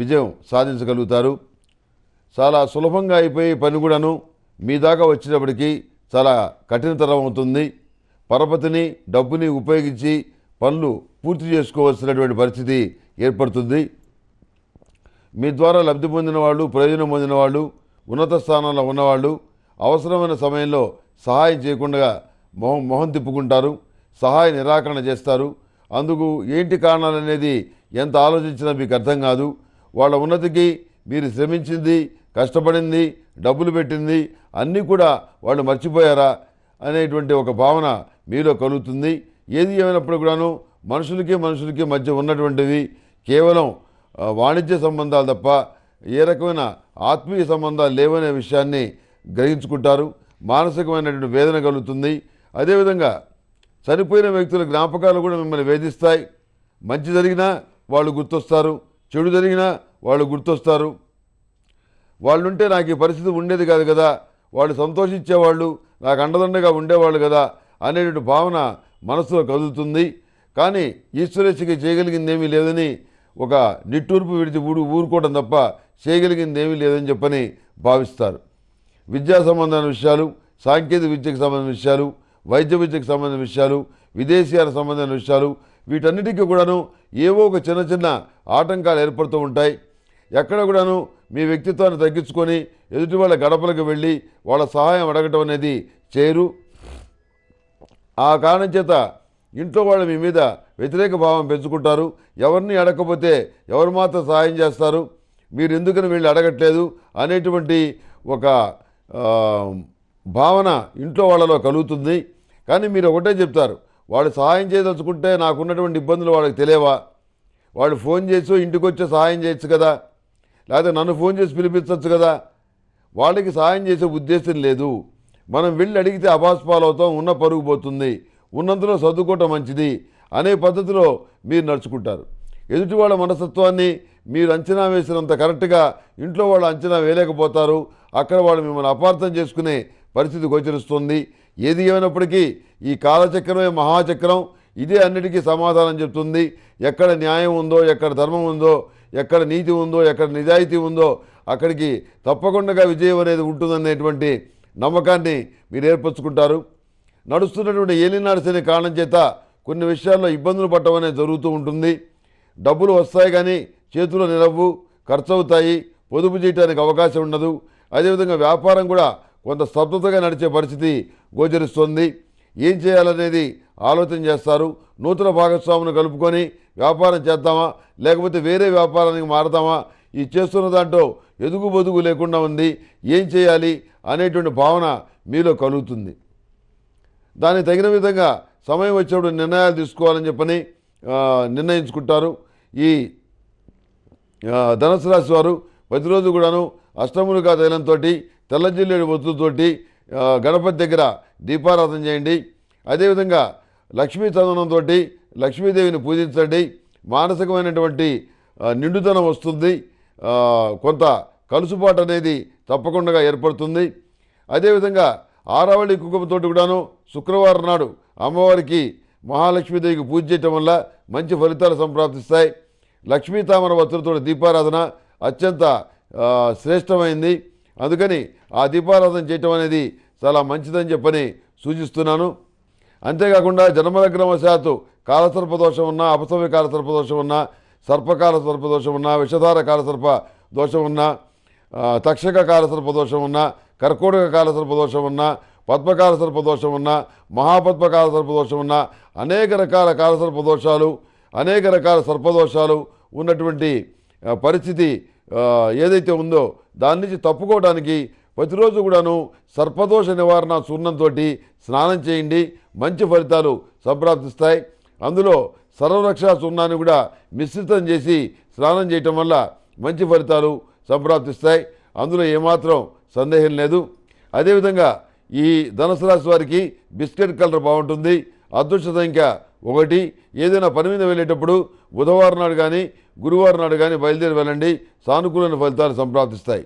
విజయం సాధించగలుగుతారు చాలా సులభంగా అయిపోయే పని కూడాను మీ దాకా వచ్చినప్పటికీ చాలా కఠినతరం అవుతుంది పరపతిని డబ్బుని ఉపయోగించి పనులు పూర్తి చేసుకోవాల్సినటువంటి పరిస్థితి ఏర్పడుతుంది మీ ద్వారా లబ్ధి పొందిన వాళ్ళు ప్రయోజనం పొందిన వాళ్ళు ఉన్నత స్థానంలో ఉన్నవాళ్ళు అవసరమైన సమయంలో సహాయం చేయకుండా మొహం మొహం తిప్పుకుంటారు సహాయ నిరాకరణ చేస్తారు అందుకు ఏంటి కారణాలనేది ఎంత ఆలోచించినా మీకు అర్థం కాదు వాళ్ళ ఉన్నతికి మీరు శ్రమించింది కష్టపడింది డబ్బులు పెట్టింది అన్నీ కూడా వాళ్ళు మర్చిపోయారా అనేటువంటి ఒక భావన మీలో కలుగుతుంది ఏది ఏమైనప్పుడు కూడాను మనుషులకి మనుషులకి మధ్య ఉన్నటువంటివి కేవలం వాణిజ్య సంబంధాలు తప్ప ఏ రకమైన ఆత్మీయ సంబంధాలు లేవనే విషయాన్ని గ్రహించుకుంటారు మానసికమైనటువంటి వేదన కలుగుతుంది అదేవిధంగా చనిపోయిన వ్యక్తుల జ్ఞాపకాలు కూడా మిమ్మల్ని వేధిస్తాయి మంచి జరిగినా వాళ్ళు గుర్తొస్తారు చెడు జరిగినా వాళ్ళు గుర్తొస్తారు వాళ్ళుంటే నాకు ఈ పరిస్థితి ఉండేది కాదు కదా వాళ్ళు సంతోషించేవాళ్ళు నాకు అండదండగా ఉండేవాళ్ళు కదా అనేటువంటి భావన మనసులో కదులుతుంది కానీ ఈశ్వరేచ్ఛకి చేయగలిగింది ఏమీ లేదని ఒక నిట్టూర్పు విడిచి ఊడు ఊరుకోవడం తప్ప చేయగలిగింది ఏమీ లేదని చెప్పని భావిస్తారు విద్యా సంబంధమైన విషయాలు సాంకేతిక విద్యకు సంబంధించిన విషయాలు వైద్య విద్యకు సంబంధించిన విషయాలు విదేశీయాలకు సంబంధించిన విషయాలు వీటన్నిటికీ కూడాను ఏవో ఒక చిన్న చిన్న ఆటంకాలు ఏర్పడుతూ ఉంటాయి ఎక్కడ కూడాను మీ వ్యక్తిత్వాన్ని తగ్గించుకొని ఎదుటి వాళ్ళ గడపలకు వెళ్ళి వాళ్ళ సహాయం అడగటం అనేది చేయరు ఆ కారణం చేత ఇంట్లో వాళ్ళు మీ మీద వ్యతిరేక భావం పెంచుకుంటారు ఎవరిని అడగకపోతే ఎవరు మాత్రం సహాయం చేస్తారు మీరు ఎందుకని వీళ్ళు అడగట్లేదు అనేటువంటి ఒక భావన ఇంట్లో వాళ్ళలో కలుగుతుంది కానీ మీరు ఒకటే చెప్తారు వాళ్ళు సహాయం చేయదలుచుకుంటే నాకున్నటువంటి ఇబ్బందులు వాళ్ళకి తెలియవా వాళ్ళు ఫోన్ చేసి ఇంటికి వచ్చే సహాయం చేయొచ్చు కదా లేకపోతే నన్ను ఫోన్ చేసి పిలిపించవచ్చు కదా వాళ్ళకి సహాయం చేసే ఉద్దేశం లేదు మనం వెళ్ళి అడిగితే అభాస్పాలవుతాం ఉన్న పరుగు పోతుంది ఉన్నంతలో సర్దుకోవటం మంచిది అనే పద్ధతిలో మీరు నడుచుకుంటారు ఎదుటి వాళ్ళ మనస్తత్వాన్ని మీరు అంచనా వేసినంత కరెక్ట్గా ఇంట్లో వాళ్ళు అంచనా వేయలేకపోతారు అక్కడ వాళ్ళు మిమ్మల్ని అపార్థం చేసుకునే పరిస్థితి గోచరిస్తుంది ఏది ఏమైనప్పటికీ ఈ కాలచక్రమే మహాచక్రం ఇదే అన్నిటికీ సమాధానం చెప్తుంది ఎక్కడ న్యాయం ఉందో ఎక్కడ ధర్మం ఉందో ఎక్కడ నీతి ఉందో ఎక్కడ నిజాయితీ ఉందో అక్కడికి తప్పకుండా విజయం అనేది ఉంటుందనేటువంటి నమ్మకాన్ని మీరు ఏర్పరచుకుంటారు నడుస్తున్నటువంటి నడిచిన కారణం చేత కొన్ని విషయాల్లో ఇబ్బందులు పడటం అనేది జరుగుతూ ఉంటుంది డబ్బులు వస్తాయి కానీ చేతులు నిలవు ఖర్చు అవుతాయి పొదుపు చేయడానికి అవకాశం ఉండదు అదేవిధంగా వ్యాపారం కూడా కొంత స్తబ్దతగా నడిచే పరిస్థితి గోచరిస్తుంది ఏం చేయాలనేది ఆలోచన చేస్తారు నూతన భాగస్వామును కలుపుకొని వ్యాపారం చేద్దామా లేకపోతే వేరే వ్యాపారానికి మారదామా ఈ చేస్తున్న దాంట్లో ఎదుగు బొదుగు లేకుండా ఉంది ఏం చేయాలి అనేటువంటి భావన మీలో కలుగుతుంది దానికి తగిన విధంగా సమయం వచ్చినప్పుడు నిర్ణయాలు తీసుకోవాలని చెప్పని నిర్ణయించుకుంటారు ఈ ధనసు రాశి వారు ప్రతిరోజు కూడాను అష్టములుగా తగినంతటి తెల్లజిల్లేడు ఒత్తుతోటి గణపతి దగ్గర దీపారాధన చేయండి అదేవిధంగా లక్ష్మీ చందనంతో లక్ష్మీదేవిని పూజించండి మానసికమైనటువంటి నిండుతనం వస్తుంది కొంత కలుసుబాటు అనేది తప్పకుండా ఏర్పడుతుంది అదేవిధంగా ఆరావళి కుంకుమతోటి కూడాను శుక్రవారం నాడు అమ్మవారికి మహాలక్ష్మీదేవికి పూజ చేయటం వల్ల మంచి ఫలితాలు సంప్రాప్తిస్తాయి లక్ష్మీ తామర వస్త్రంతో దీపారాధన అత్యంత శ్రేష్టమైంది అందుకని ఆ దీపారాధన చేయటం అనేది చాలా మంచిదని చెప్పని సూచిస్తున్నాను అంతేకాకుండా జన్మలగ్నవశాత్తు కాలసర్పదోషం ఉన్నా అపసవ్య కాలసర్పదోషం ఉన్నా సర్పకాల సర్పదోషం ఉన్నా విషధార కాలసర్ప దోషం ఉన్నా తక్షక కాలసర్ప దోషం ఉన్నా కర్కోటక కాలసర్ప దోషం ఉన్నా పద్మకాల సర్పదోషం ఉన్నా మహాపద్మకాల సర్పదోషం ఉన్నా అనేక రకాల కాలసర్ప దోషాలు అనేక రకాల సర్పదోషాలు ఉన్నటువంటి పరిస్థితి ఏదైతే ఉందో దాని నుంచి తప్పుకోవడానికి ప్రతిరోజు కూడాను సర్పదోష నివారణ చూర్ణంతో స్నానం చేయండి మంచి ఫలితాలు సంప్రాప్తిస్తాయి అందులో సర్వరక్ష చూర్ణాన్ని కూడా మిశ్రితం చేసి స్నానం చేయటం వల్ల మంచి ఫలితాలు సంప్రాప్తిస్తాయి అందులో ఏమాత్రం సందేహం లేదు అదేవిధంగా ఈ ధనుసు రాశి వారికి బిస్కెట్ కలర్ బాగుంటుంది అదృష్ట సంఖ్య ఒకటి ఏదైనా పని మీద వెళ్ళేటప్పుడు బుధవారం నాడు కానీ గురువారం నాడు కానీ బయలుదేరి వెళ్ళండి సానుకూలమైన ఫలితాలు సంప్రాప్తిస్తాయి